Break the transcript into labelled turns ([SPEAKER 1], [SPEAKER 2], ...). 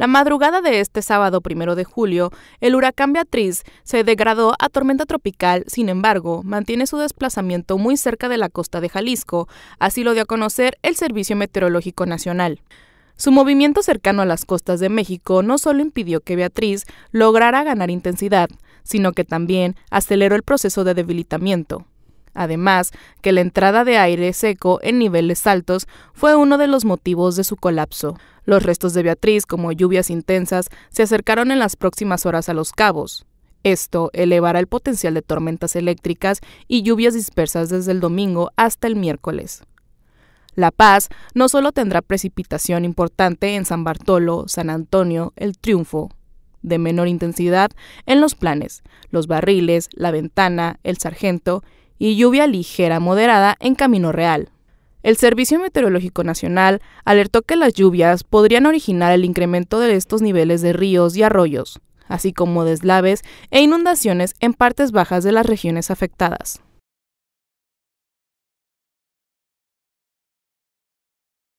[SPEAKER 1] La madrugada de este sábado primero de julio, el huracán Beatriz se degradó a tormenta tropical, sin embargo, mantiene su desplazamiento muy cerca de la costa de Jalisco, así lo dio a conocer el Servicio Meteorológico Nacional. Su movimiento cercano a las costas de México no solo impidió que Beatriz lograra ganar intensidad, sino que también aceleró el proceso de debilitamiento. Además, que la entrada de aire seco en niveles altos fue uno de los motivos de su colapso. Los restos de Beatriz, como lluvias intensas, se acercaron en las próximas horas a los cabos. Esto elevará el potencial de tormentas eléctricas y lluvias dispersas desde el domingo hasta el miércoles. La Paz no solo tendrá precipitación importante en San Bartolo, San Antonio, El Triunfo, de menor intensidad en los planes, los barriles, la ventana, el sargento y lluvia ligera moderada en Camino Real. El Servicio Meteorológico Nacional alertó que las lluvias podrían originar el incremento de estos niveles de ríos y arroyos, así como deslaves e inundaciones en partes bajas de las regiones afectadas.